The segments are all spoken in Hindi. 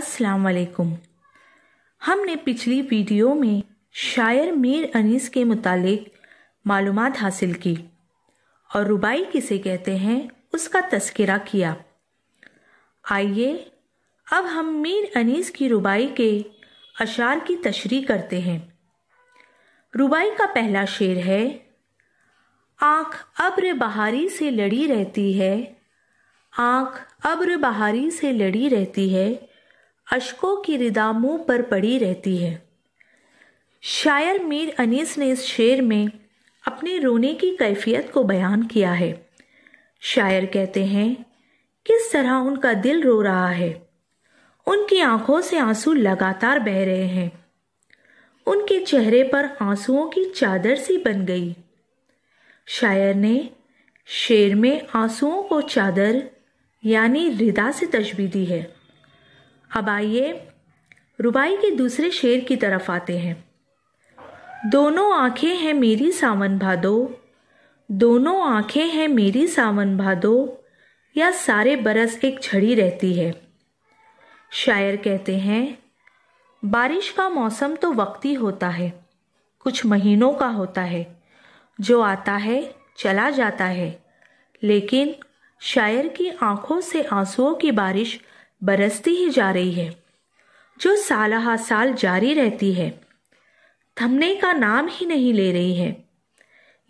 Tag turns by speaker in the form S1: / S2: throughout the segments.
S1: अस्सलाम वालेकुम हमने पिछली वीडियो में शायर मीर अनीस के मुतालिक मालूम हासिल की और रुबाई किसे कहते हैं उसका तस्करा किया आइए अब हम मीर अनीस की रुबाई के अशार की तशरी करते हैं रुबाई का पहला शेर है आंख अब्र बहारी से लड़ी रहती है आंख अब्र बहारी से लड़ी रहती है अशकों की रिदा मुंह पर पड़ी रहती है शायर मीर अनीस ने इस शेर में अपने रोने की कैफियत को बयान किया है शायर कहते हैं किस तरह उनका दिल रो रहा है उनकी आंखों से आंसू लगातार बह रहे हैं उनके चेहरे पर आंसुओं की चादर सी बन गई शायर ने शेर में आंसुओं को चादर यानी रिदा से तशबी दी है अब आइए रुबाई के दूसरे शेर की तरफ आते हैं दोनों आंखें हैं मेरी सावन भादो दोनों आंखें हैं मेरी सावन भादो या सारे बरस एक झड़ी रहती है शायर कहते हैं बारिश का मौसम तो वक्ती होता है कुछ महीनों का होता है जो आता है चला जाता है लेकिन शायर की आंखों से आंसुओं की बारिश बरसती ही जा रही है जो साल साल जारी रहती है थमने का नाम ही नहीं ले रही है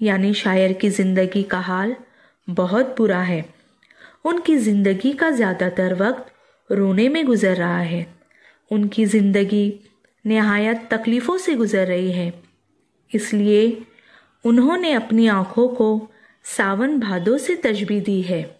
S1: यानी शायर की जिंदगी का हाल बहुत बुरा है उनकी जिंदगी का ज़्यादातर वक्त रोने में गुजर रहा है उनकी ज़िंदगी नहायत तकलीफ़ों से गुजर रही है इसलिए उन्होंने अपनी आंखों को सावन भादों से तजबी दी है